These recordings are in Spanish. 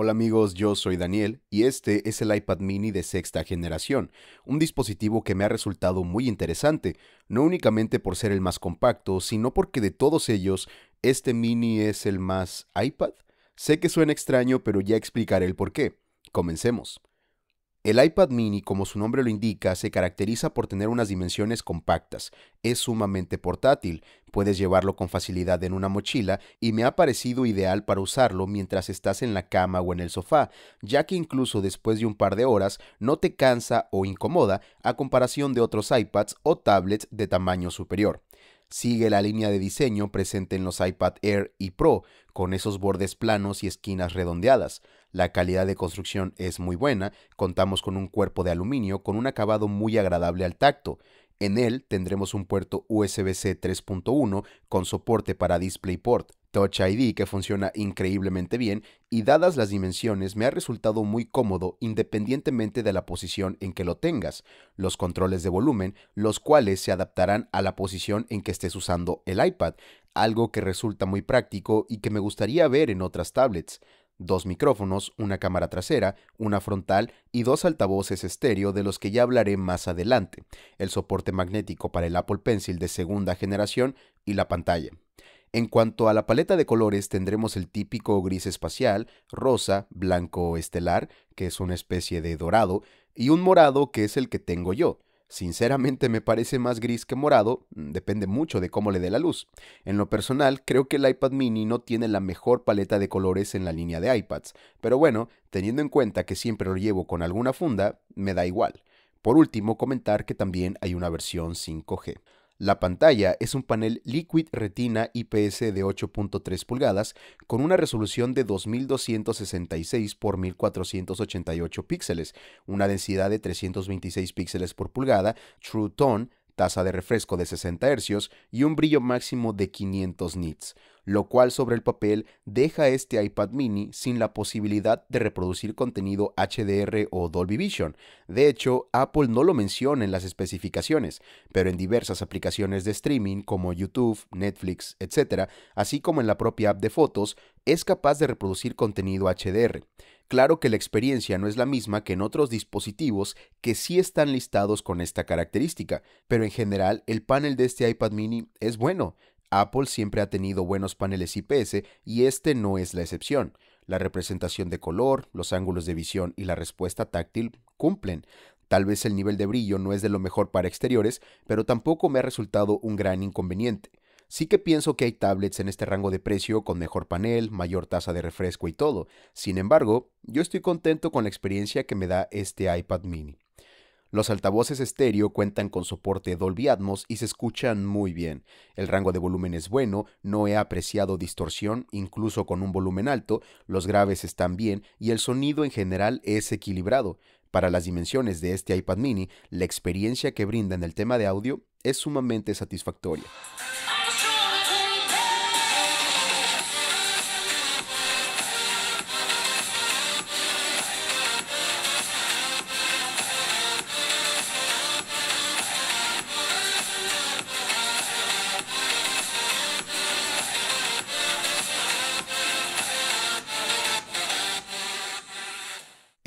Hola amigos, yo soy Daniel y este es el iPad mini de sexta generación, un dispositivo que me ha resultado muy interesante, no únicamente por ser el más compacto, sino porque de todos ellos, este mini es el más iPad. Sé que suena extraño, pero ya explicaré el por qué. Comencemos. El iPad mini, como su nombre lo indica, se caracteriza por tener unas dimensiones compactas. Es sumamente portátil, puedes llevarlo con facilidad en una mochila y me ha parecido ideal para usarlo mientras estás en la cama o en el sofá, ya que incluso después de un par de horas no te cansa o incomoda a comparación de otros iPads o tablets de tamaño superior sigue la línea de diseño presente en los iPad Air y Pro, con esos bordes planos y esquinas redondeadas. La calidad de construcción es muy buena, contamos con un cuerpo de aluminio con un acabado muy agradable al tacto. En él tendremos un puerto USB-C 3.1 con soporte para DisplayPort, Touch ID que funciona increíblemente bien y dadas las dimensiones me ha resultado muy cómodo independientemente de la posición en que lo tengas, los controles de volumen, los cuales se adaptarán a la posición en que estés usando el iPad, algo que resulta muy práctico y que me gustaría ver en otras tablets dos micrófonos, una cámara trasera, una frontal y dos altavoces estéreo de los que ya hablaré más adelante, el soporte magnético para el Apple Pencil de segunda generación y la pantalla. En cuanto a la paleta de colores, tendremos el típico gris espacial, rosa, blanco estelar, que es una especie de dorado, y un morado que es el que tengo yo. Sinceramente me parece más gris que morado, mm, depende mucho de cómo le dé la luz. En lo personal, creo que el iPad mini no tiene la mejor paleta de colores en la línea de iPads, pero bueno, teniendo en cuenta que siempre lo llevo con alguna funda, me da igual. Por último, comentar que también hay una versión 5G. La pantalla es un panel Liquid Retina IPS de 8.3 pulgadas con una resolución de 2266 x 1488 píxeles, una densidad de 326 píxeles por pulgada, True Tone, tasa de refresco de 60 Hz y un brillo máximo de 500 nits lo cual sobre el papel deja este iPad mini sin la posibilidad de reproducir contenido HDR o Dolby Vision. De hecho, Apple no lo menciona en las especificaciones, pero en diversas aplicaciones de streaming como YouTube, Netflix, etc., así como en la propia app de fotos, es capaz de reproducir contenido HDR. Claro que la experiencia no es la misma que en otros dispositivos que sí están listados con esta característica, pero en general el panel de este iPad mini es bueno. Apple siempre ha tenido buenos paneles IPS y este no es la excepción. La representación de color, los ángulos de visión y la respuesta táctil cumplen. Tal vez el nivel de brillo no es de lo mejor para exteriores, pero tampoco me ha resultado un gran inconveniente. Sí que pienso que hay tablets en este rango de precio con mejor panel, mayor tasa de refresco y todo. Sin embargo, yo estoy contento con la experiencia que me da este iPad mini. Los altavoces estéreo cuentan con soporte Dolby Atmos y se escuchan muy bien. El rango de volumen es bueno, no he apreciado distorsión, incluso con un volumen alto, los graves están bien y el sonido en general es equilibrado. Para las dimensiones de este iPad mini, la experiencia que brinda en el tema de audio es sumamente satisfactoria.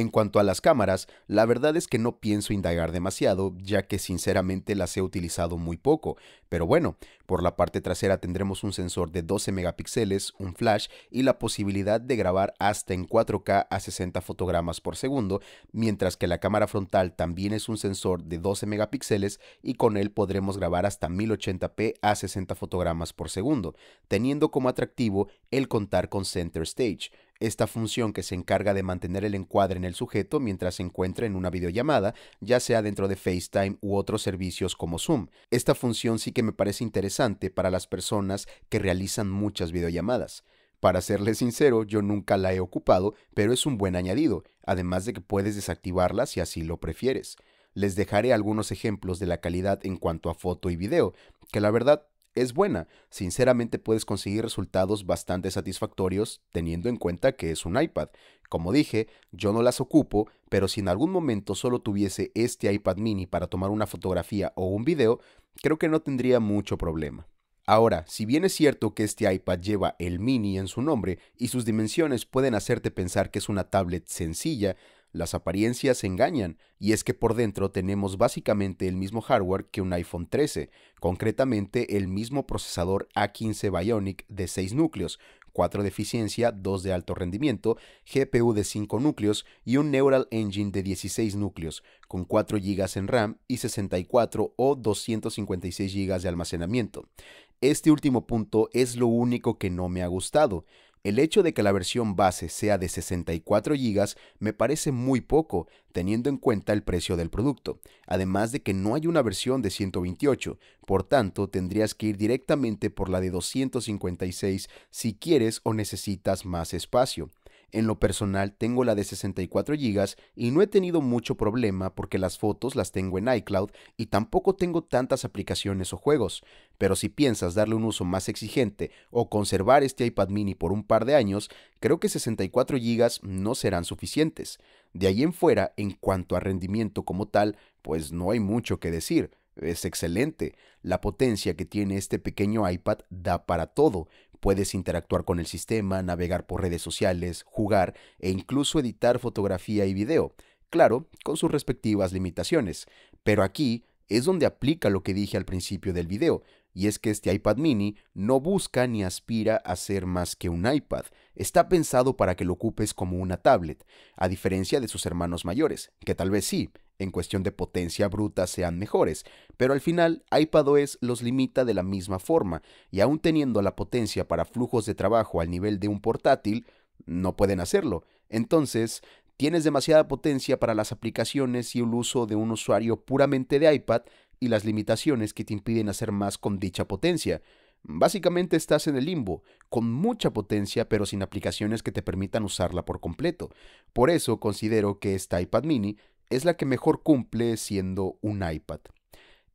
En cuanto a las cámaras, la verdad es que no pienso indagar demasiado, ya que sinceramente las he utilizado muy poco, pero bueno, por la parte trasera tendremos un sensor de 12 megapíxeles, un flash y la posibilidad de grabar hasta en 4K a 60 fotogramas por segundo, mientras que la cámara frontal también es un sensor de 12 megapíxeles y con él podremos grabar hasta 1080p a 60 fotogramas por segundo, teniendo como atractivo el contar con Center Stage esta función que se encarga de mantener el encuadre en el sujeto mientras se encuentra en una videollamada, ya sea dentro de FaceTime u otros servicios como Zoom. Esta función sí que me parece interesante para las personas que realizan muchas videollamadas. Para serle sincero, yo nunca la he ocupado, pero es un buen añadido, además de que puedes desactivarla si así lo prefieres. Les dejaré algunos ejemplos de la calidad en cuanto a foto y video, que la verdad es buena. Sinceramente puedes conseguir resultados bastante satisfactorios teniendo en cuenta que es un iPad. Como dije, yo no las ocupo, pero si en algún momento solo tuviese este iPad mini para tomar una fotografía o un video, creo que no tendría mucho problema. Ahora, si bien es cierto que este iPad lleva el mini en su nombre y sus dimensiones pueden hacerte pensar que es una tablet sencilla, las apariencias engañan, y es que por dentro tenemos básicamente el mismo hardware que un iPhone 13, concretamente el mismo procesador A15 Bionic de 6 núcleos, 4 de eficiencia, 2 de alto rendimiento, GPU de 5 núcleos y un Neural Engine de 16 núcleos, con 4 GB en RAM y 64 o 256 GB de almacenamiento. Este último punto es lo único que no me ha gustado. El hecho de que la versión base sea de 64 GB me parece muy poco, teniendo en cuenta el precio del producto, además de que no hay una versión de 128, por tanto tendrías que ir directamente por la de 256 si quieres o necesitas más espacio. En lo personal tengo la de 64 GB y no he tenido mucho problema porque las fotos las tengo en iCloud y tampoco tengo tantas aplicaciones o juegos, pero si piensas darle un uso más exigente o conservar este iPad mini por un par de años, creo que 64 GB no serán suficientes. De ahí en fuera, en cuanto a rendimiento como tal, pues no hay mucho que decir. Es excelente. La potencia que tiene este pequeño iPad da para todo, Puedes interactuar con el sistema, navegar por redes sociales, jugar e incluso editar fotografía y video, claro, con sus respectivas limitaciones. Pero aquí es donde aplica lo que dije al principio del video, y es que este iPad mini no busca ni aspira a ser más que un iPad. Está pensado para que lo ocupes como una tablet, a diferencia de sus hermanos mayores, que tal vez sí, en cuestión de potencia bruta sean mejores, pero al final ipad iPadOS los limita de la misma forma, y aún teniendo la potencia para flujos de trabajo al nivel de un portátil, no pueden hacerlo. Entonces, tienes demasiada potencia para las aplicaciones y el uso de un usuario puramente de iPad y las limitaciones que te impiden hacer más con dicha potencia. Básicamente estás en el limbo, con mucha potencia pero sin aplicaciones que te permitan usarla por completo. Por eso considero que esta iPad mini es la que mejor cumple siendo un iPad.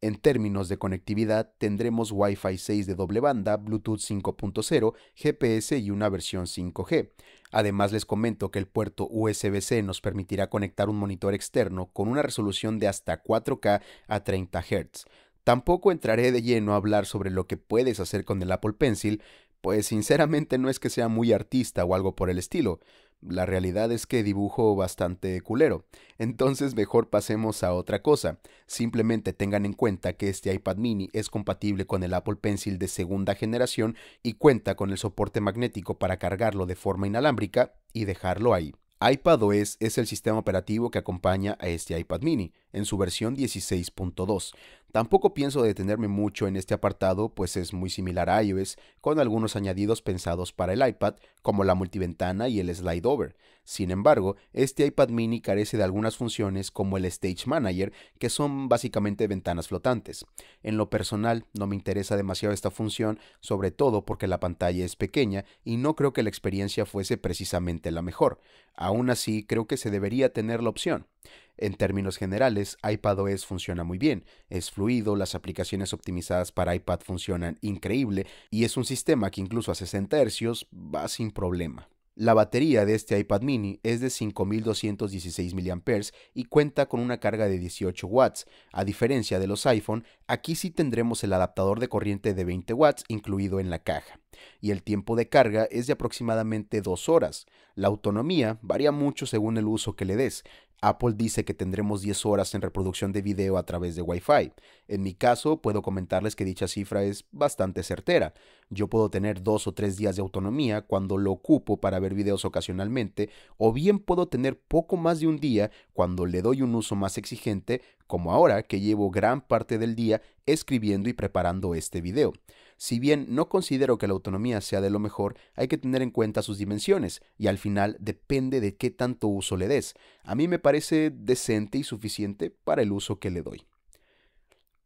En términos de conectividad, tendremos Wi-Fi 6 de doble banda, Bluetooth 5.0, GPS y una versión 5G. Además, les comento que el puerto USB-C nos permitirá conectar un monitor externo con una resolución de hasta 4K a 30 Hz. Tampoco entraré de lleno a hablar sobre lo que puedes hacer con el Apple Pencil, pues sinceramente no es que sea muy artista o algo por el estilo, la realidad es que dibujo bastante culero. Entonces mejor pasemos a otra cosa. Simplemente tengan en cuenta que este iPad mini es compatible con el Apple Pencil de segunda generación y cuenta con el soporte magnético para cargarlo de forma inalámbrica y dejarlo ahí iPadOS es el sistema operativo que acompaña a este iPad mini en su versión 16.2. Tampoco pienso detenerme mucho en este apartado, pues es muy similar a iOS, con algunos añadidos pensados para el iPad, como la multiventana y el slide over. Sin embargo, este iPad mini carece de algunas funciones como el Stage Manager, que son básicamente ventanas flotantes. En lo personal, no me interesa demasiado esta función, sobre todo porque la pantalla es pequeña y no creo que la experiencia fuese precisamente la mejor. Aún así, creo que se debería tener la opción. En términos generales, iPadOS funciona muy bien, es fluido, las aplicaciones optimizadas para iPad funcionan increíble y es un sistema que incluso a 60 Hz va sin problema. La batería de este iPad mini es de 5216 mAh y cuenta con una carga de 18 watts. A diferencia de los iPhone, aquí sí tendremos el adaptador de corriente de 20 watts incluido en la caja. Y el tiempo de carga es de aproximadamente 2 horas. La autonomía varía mucho según el uso que le des. Apple dice que tendremos 10 horas en reproducción de video a través de Wi-Fi. En mi caso, puedo comentarles que dicha cifra es bastante certera. Yo puedo tener 2 o 3 días de autonomía cuando lo ocupo para ver videos ocasionalmente, o bien puedo tener poco más de un día cuando le doy un uso más exigente, como ahora que llevo gran parte del día escribiendo y preparando este video. Si bien no considero que la autonomía sea de lo mejor, hay que tener en cuenta sus dimensiones y al final depende de qué tanto uso le des. A mí me parece decente y suficiente para el uso que le doy.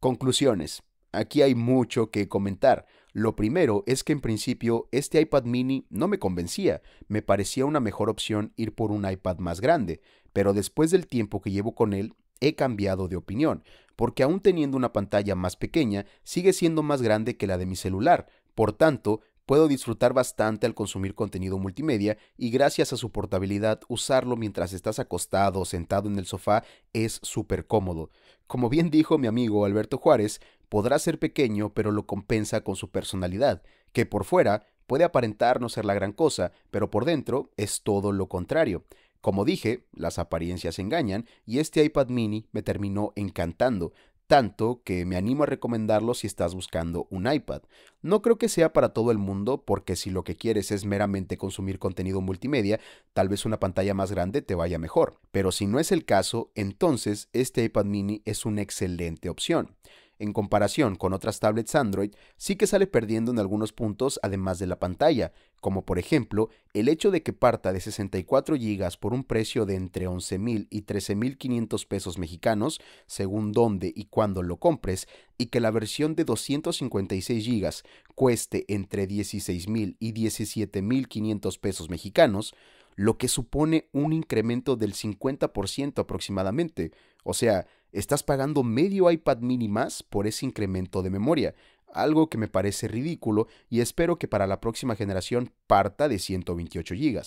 Conclusiones. Aquí hay mucho que comentar. Lo primero es que en principio este iPad mini no me convencía, me parecía una mejor opción ir por un iPad más grande, pero después del tiempo que llevo con él he cambiado de opinión, porque aún teniendo una pantalla más pequeña, sigue siendo más grande que la de mi celular, por tanto, puedo disfrutar bastante al consumir contenido multimedia y gracias a su portabilidad usarlo mientras estás acostado o sentado en el sofá es súper cómodo. Como bien dijo mi amigo Alberto Juárez, podrá ser pequeño pero lo compensa con su personalidad, que por fuera puede aparentar no ser la gran cosa, pero por dentro es todo lo contrario. Como dije, las apariencias engañan y este iPad mini me terminó encantando, tanto que me animo a recomendarlo si estás buscando un iPad. No creo que sea para todo el mundo, porque si lo que quieres es meramente consumir contenido multimedia, tal vez una pantalla más grande te vaya mejor. Pero si no es el caso, entonces este iPad mini es una excelente opción en comparación con otras tablets Android, sí que sale perdiendo en algunos puntos además de la pantalla, como por ejemplo el hecho de que parta de 64 GB por un precio de entre 11.000 y 13.500 pesos mexicanos, según dónde y cuándo lo compres, y que la versión de 256 GB cueste entre 16.000 y 17.500 pesos mexicanos, lo que supone un incremento del 50% aproximadamente. O sea, estás pagando medio iPad mini más por ese incremento de memoria, algo que me parece ridículo y espero que para la próxima generación parta de 128 GB.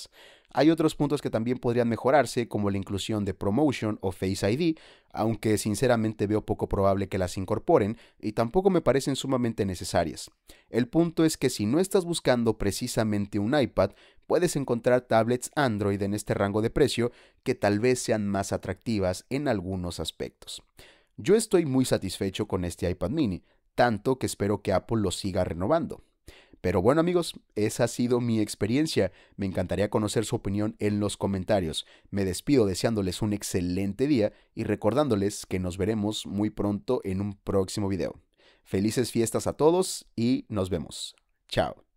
Hay otros puntos que también podrían mejorarse, como la inclusión de Promotion o Face ID, aunque sinceramente veo poco probable que las incorporen y tampoco me parecen sumamente necesarias. El punto es que si no estás buscando precisamente un iPad, puedes encontrar tablets Android en este rango de precio que tal vez sean más atractivas en algunos aspectos. Yo estoy muy satisfecho con este iPad mini, tanto que espero que Apple lo siga renovando. Pero bueno amigos, esa ha sido mi experiencia. Me encantaría conocer su opinión en los comentarios. Me despido deseándoles un excelente día y recordándoles que nos veremos muy pronto en un próximo video. Felices fiestas a todos y nos vemos. Chao.